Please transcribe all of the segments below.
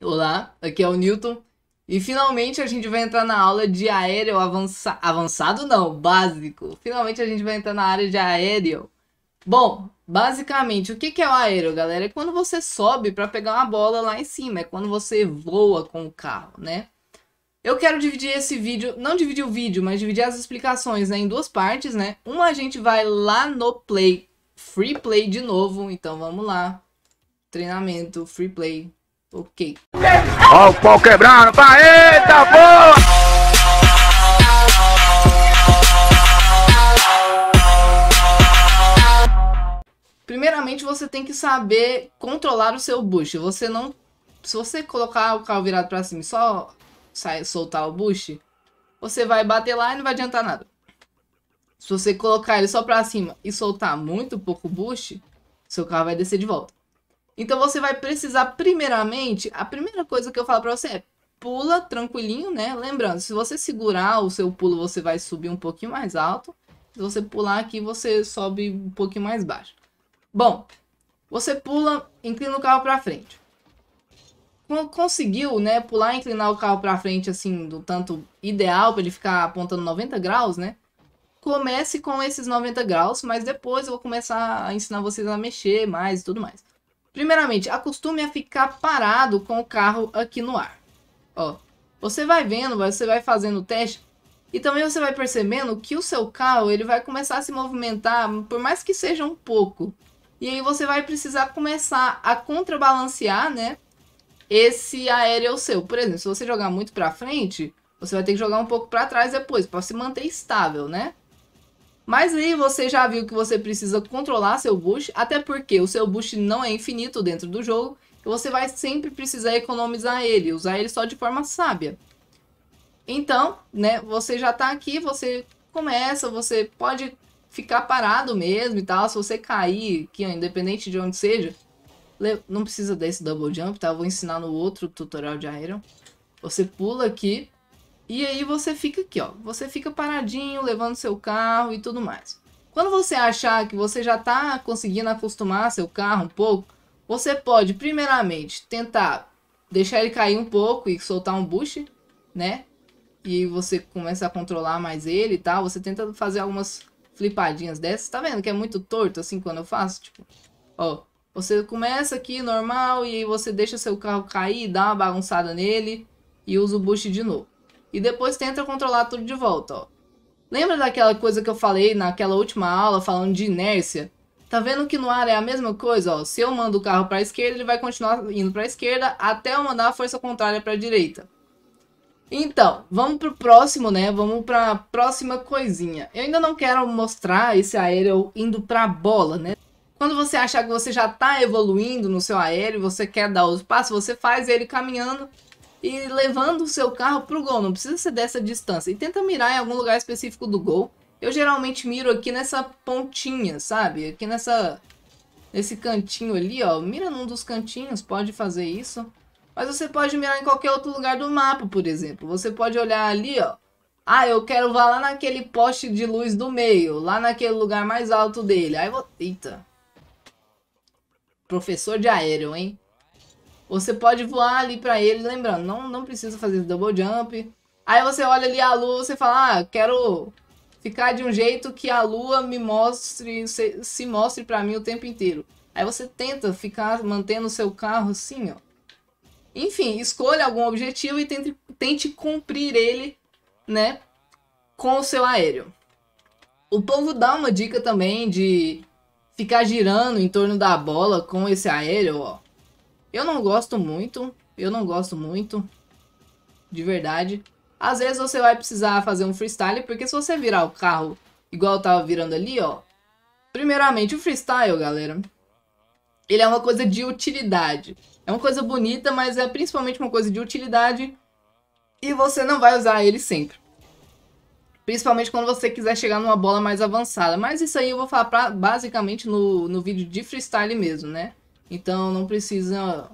Olá, aqui é o Newton e finalmente a gente vai entrar na aula de aéreo avança... avançado, não, básico. Finalmente a gente vai entrar na área de aéreo. Bom, basicamente o que é o aéreo, galera? É quando você sobe para pegar uma bola lá em cima, é quando você voa com o carro, né? Eu quero dividir esse vídeo, não dividir o vídeo, mas dividir as explicações né, em duas partes, né? Uma a gente vai lá no play, free play de novo, então vamos lá. Treinamento, free play, Ok. Ó o pau quebrando, pá, eita pô! Primeiramente, você tem que saber controlar o seu boost. Você não... Se você colocar o carro virado pra cima e só soltar o boost, você vai bater lá e não vai adiantar nada. Se você colocar ele só pra cima e soltar muito pouco boost, seu carro vai descer de volta. Então você vai precisar, primeiramente, a primeira coisa que eu falo para você é pula tranquilinho, né? Lembrando, se você segurar o seu pulo, você vai subir um pouquinho mais alto. Se você pular aqui, você sobe um pouquinho mais baixo. Bom, você pula, inclina o carro para frente. Conseguiu, né, pular e inclinar o carro para frente, assim, do tanto ideal para ele ficar apontando 90 graus, né? Comece com esses 90 graus, mas depois eu vou começar a ensinar vocês a mexer mais e tudo mais. Primeiramente, acostume a ficar parado com o carro aqui no ar. Ó, você vai vendo, você vai fazendo o teste e também você vai percebendo que o seu carro ele vai começar a se movimentar, por mais que seja um pouco. E aí você vai precisar começar a contrabalancear, né? Esse aéreo seu. Por exemplo, se você jogar muito para frente, você vai ter que jogar um pouco para trás depois, para se manter estável, né? Mas aí você já viu que você precisa controlar seu boost, até porque o seu boost não é infinito dentro do jogo, e você vai sempre precisar economizar ele, usar ele só de forma sábia. Então, né, você já tá aqui, você começa, você pode ficar parado mesmo e tal, se você cair, que independente de onde seja, não precisa desse double jump, tá? Eu vou ensinar no outro tutorial de Iron. Você pula aqui, e aí você fica aqui, ó. Você fica paradinho, levando seu carro e tudo mais. Quando você achar que você já está conseguindo acostumar seu carro um pouco, você pode primeiramente tentar deixar ele cair um pouco e soltar um boost, né? E você começa a controlar mais ele e tal. Você tenta fazer algumas flipadinhas dessas. Tá vendo que é muito torto assim quando eu faço? Tipo, ó, você começa aqui normal e aí você deixa seu carro cair, dá uma bagunçada nele e usa o boost de novo. E depois tenta controlar tudo de volta, ó. Lembra daquela coisa que eu falei naquela última aula falando de inércia? Tá vendo que no ar é a mesma coisa, ó. Se eu mando o carro para a esquerda, ele vai continuar indo para a esquerda até eu mandar a força contrária para a direita. Então, vamos pro próximo, né? Vamos pra próxima coisinha. Eu ainda não quero mostrar esse aéreo indo pra bola, né? Quando você achar que você já tá evoluindo no seu aéreo, você quer dar os passos, você faz ele caminhando e levando o seu carro pro gol. Não precisa ser dessa distância. E tenta mirar em algum lugar específico do gol. Eu geralmente miro aqui nessa pontinha, sabe? Aqui nessa nesse cantinho ali, ó. Mira num dos cantinhos, pode fazer isso. Mas você pode mirar em qualquer outro lugar do mapa, por exemplo. Você pode olhar ali, ó. Ah, eu quero vá lá naquele poste de luz do meio, lá naquele lugar mais alto dele. Aí vou... Eita. Professor de aéreo, hein? Você pode voar ali para ele, lembrando, não, não precisa fazer double jump. Aí você olha ali a lua, você fala, ah, quero ficar de um jeito que a lua me mostre, se, se mostre para mim o tempo inteiro. Aí você tenta ficar mantendo o seu carro assim, ó. Enfim, escolha algum objetivo e tente, tente cumprir ele, né, com o seu aéreo. O povo dá uma dica também de ficar girando em torno da bola com esse aéreo, ó eu não gosto muito, eu não gosto muito, de verdade. Às vezes você vai precisar fazer um freestyle, porque se você virar o carro igual eu tava virando ali, ó. Primeiramente, o freestyle, galera, ele é uma coisa de utilidade. É uma coisa bonita, mas é principalmente uma coisa de utilidade e você não vai usar ele sempre. Principalmente quando você quiser chegar numa bola mais avançada. Mas isso aí eu vou falar pra, basicamente no, no vídeo de freestyle mesmo, né? Então não precisa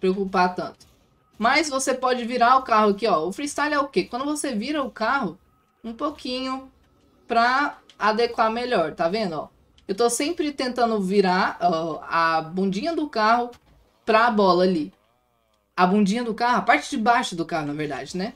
preocupar tanto. Mas você pode virar o carro aqui, ó. O freestyle é o quê? Quando você vira o carro um pouquinho para adequar melhor, tá vendo, ó? Eu tô sempre tentando virar ó, a bundinha do carro pra bola ali. A bundinha do carro, a parte de baixo do carro, na verdade, né?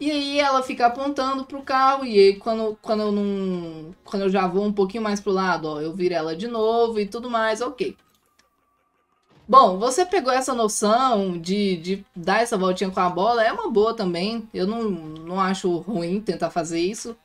E aí ela fica apontando pro carro e aí quando, quando eu não. Quando eu já vou um pouquinho mais pro lado, ó, eu viro ela de novo e tudo mais, ok. Bom, você pegou essa noção de, de dar essa voltinha com a bola, é uma boa também. Eu não, não acho ruim tentar fazer isso.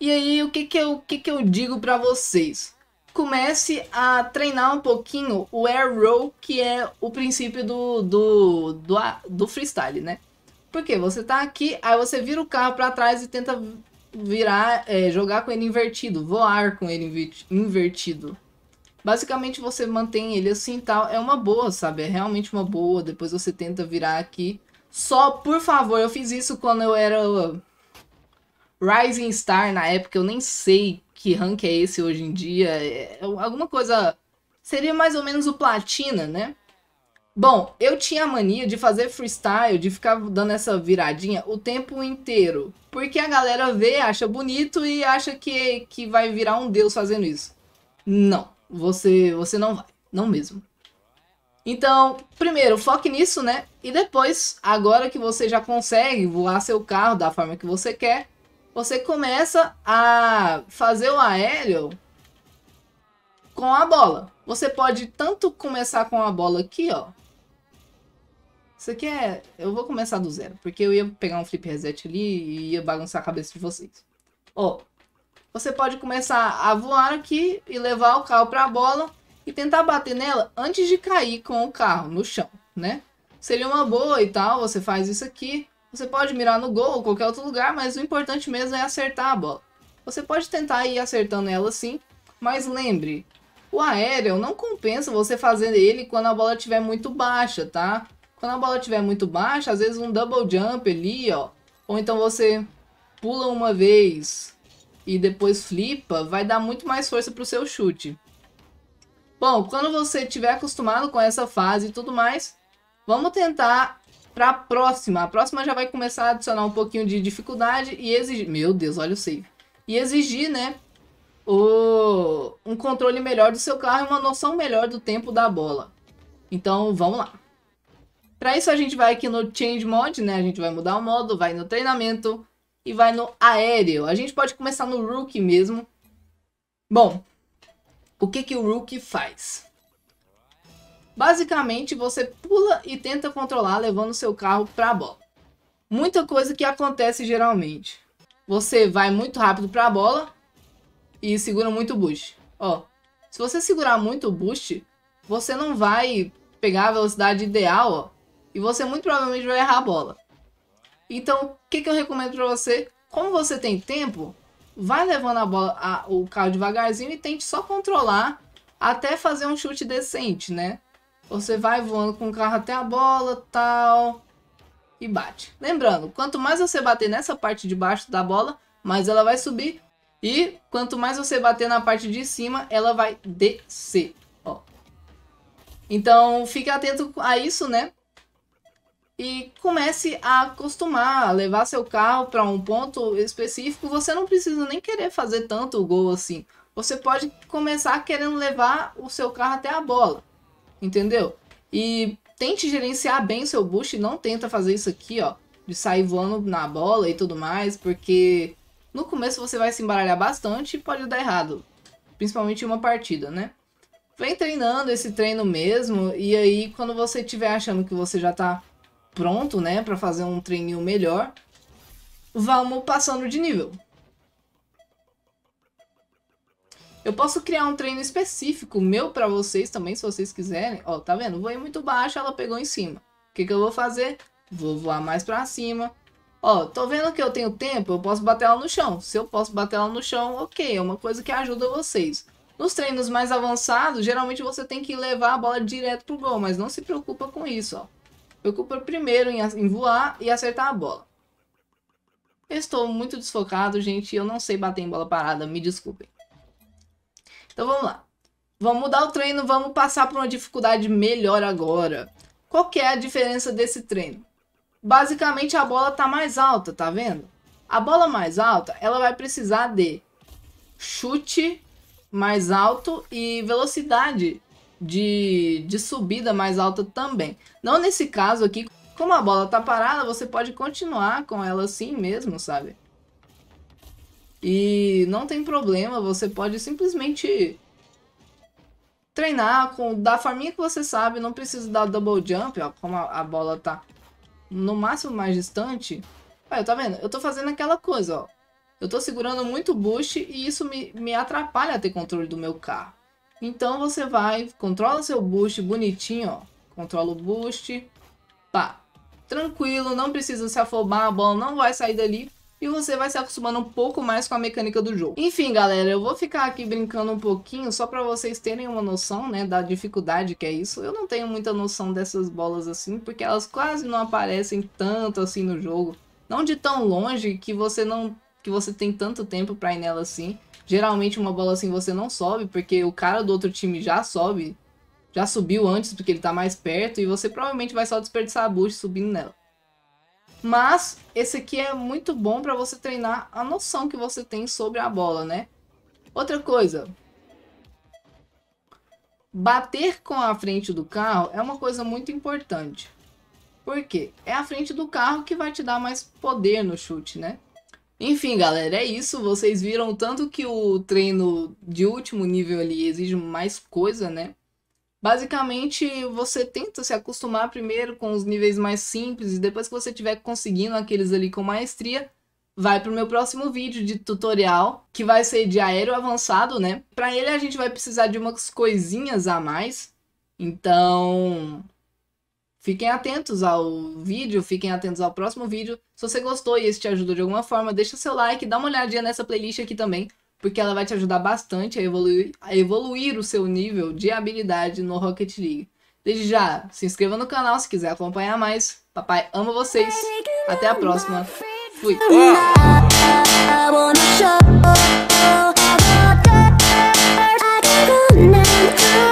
E aí, o que, que, eu, que, que eu digo para vocês? Comece a treinar um pouquinho o air roll, que é o princípio do, do, do, do freestyle, né? Porque você tá aqui, aí você vira o carro para trás e tenta virar, é, jogar com ele invertido, voar com ele invertido. Basicamente você mantém ele assim e tal. É uma boa, sabe? É realmente uma boa. Depois você tenta virar aqui. Só, por favor, eu fiz isso quando eu era Rising Star na época. Eu nem sei que rank é esse hoje em dia. É alguma coisa. Seria mais ou menos o Platina, né? Bom, eu tinha a mania de fazer freestyle, de ficar dando essa viradinha o tempo inteiro. Porque a galera vê, acha bonito e acha que, que vai virar um deus fazendo isso. Não. Você, você não vai. Não mesmo. Então, primeiro, foque nisso, né? E depois, agora que você já consegue voar seu carro da forma que você quer, você começa a fazer o aéreo com a bola. Você pode tanto começar com a bola aqui, ó. Isso aqui é... Eu vou começar do zero, porque eu ia pegar um flip reset ali e ia bagunçar a cabeça de vocês. Ó, você pode começar a voar aqui e levar o carro para a bola e tentar bater nela antes de cair com o carro no chão, né? Seria uma boa e tal, você faz isso aqui. Você pode mirar no gol ou qualquer outro lugar, mas o importante mesmo é acertar a bola. Você pode tentar ir acertando ela sim, mas lembre, o aéreo não compensa você fazer ele quando a bola estiver muito baixa, tá? Quando a bola estiver muito baixa, às vezes um double jump ali, ó. Ou então você pula uma vez, e depois flipa, vai dar muito mais força para o seu chute. Bom, quando você estiver acostumado com essa fase e tudo mais, vamos tentar para a próxima. A próxima já vai começar a adicionar um pouquinho de dificuldade e exigir... Meu Deus, olha o save. E exigir, né, o... um controle melhor do seu carro e uma noção melhor do tempo da bola. Então, vamos lá. Para isso a gente vai aqui no Change Mode, né, a gente vai mudar o modo, vai no treinamento, e vai no aéreo. A gente pode começar no Rook mesmo. Bom, o que, que o Rook faz? Basicamente, você pula e tenta controlar levando seu carro para a bola. Muita coisa que acontece geralmente. Você vai muito rápido para a bola e segura muito o boost. Ó, se você segurar muito o boost, você não vai pegar a velocidade ideal, ó, e você muito provavelmente vai errar a bola. Então, o que, que eu recomendo para você? Como você tem tempo, vai levando a bola, a, o carro devagarzinho e tente só controlar até fazer um chute decente, né? Você vai voando com o carro até a bola, tal, e bate. Lembrando, quanto mais você bater nessa parte de baixo da bola, mais ela vai subir. E quanto mais você bater na parte de cima, ela vai descer. Ó. Então, fique atento a isso, né? e comece a acostumar, a levar seu carro para um ponto específico, você não precisa nem querer fazer tanto gol assim. Você pode começar querendo levar o seu carro até a bola, entendeu? E tente gerenciar bem o seu boost, não tenta fazer isso aqui, ó, de sair voando na bola e tudo mais, porque no começo você vai se embaralhar bastante e pode dar errado, principalmente em uma partida, né? Vem treinando esse treino mesmo, e aí quando você estiver achando que você já está pronto, né, para fazer um treininho melhor, vamos passando de nível. Eu posso criar um treino específico meu para vocês também, se vocês quiserem. Ó, tá vendo? Voei muito baixo, ela pegou em cima. O que, que eu vou fazer? Vou voar mais para cima. Ó, tô vendo que eu tenho tempo, eu posso bater ela no chão. Se eu posso bater ela no chão, ok, é uma coisa que ajuda vocês. Nos treinos mais avançados, geralmente você tem que levar a bola direto pro gol, mas não se preocupa com isso, ó. Eu primeiro em, em voar e acertar a bola. estou muito desfocado, gente. Eu não sei bater em bola parada, me desculpem. Então vamos lá. Vamos mudar o treino, vamos passar para uma dificuldade melhor agora. Qual que é a diferença desse treino? Basicamente a bola tá mais alta, tá vendo? A bola mais alta, ela vai precisar de chute mais alto e velocidade de, de subida mais alta também. Não nesse caso aqui, como a bola tá parada, você pode continuar com ela assim mesmo, sabe? E não tem problema, você pode simplesmente treinar com da forminha que você sabe, não precisa dar double jump, ó, como a, a bola tá no máximo mais distante. Olha, tá vendo? Eu tô fazendo aquela coisa, ó. Eu tô segurando muito o boost e isso me, me atrapalha a ter controle do meu carro. Então você vai, controla seu boost bonitinho, ó. Controla o boost. Pá. Tranquilo, não precisa se afobar, a bola não vai sair dali. E você vai se acostumando um pouco mais com a mecânica do jogo. Enfim, galera, eu vou ficar aqui brincando um pouquinho só para vocês terem uma noção, né, da dificuldade que é isso. Eu não tenho muita noção dessas bolas assim, porque elas quase não aparecem tanto assim no jogo. Não de tão longe que você não que você tem tanto tempo para ir nela assim. Geralmente uma bola assim você não sobe, porque o cara do outro time já sobe, já subiu antes porque ele tá mais perto e você provavelmente vai só desperdiçar a boost subindo nela. Mas esse aqui é muito bom para você treinar a noção que você tem sobre a bola, né? Outra coisa, bater com a frente do carro é uma coisa muito importante. Por quê? É a frente do carro que vai te dar mais poder no chute, né? Enfim, galera, é isso. Vocês viram tanto que o treino de último nível ali exige mais coisa, né? Basicamente, você tenta se acostumar primeiro com os níveis mais simples e depois que você estiver conseguindo aqueles ali com maestria, vai para o meu próximo vídeo de tutorial, que vai ser de aéreo avançado, né? Para ele a gente vai precisar de umas coisinhas a mais. Então, Fiquem atentos ao vídeo, fiquem atentos ao próximo vídeo. Se você gostou e isso te ajudou de alguma forma, deixa seu like, dá uma olhadinha nessa playlist aqui também, porque ela vai te ajudar bastante a evoluir, a evoluir o seu nível de habilidade no Rocket League. Desde já, se inscreva no canal se quiser acompanhar mais. Papai ama vocês. Até a próxima. Fui. Oh.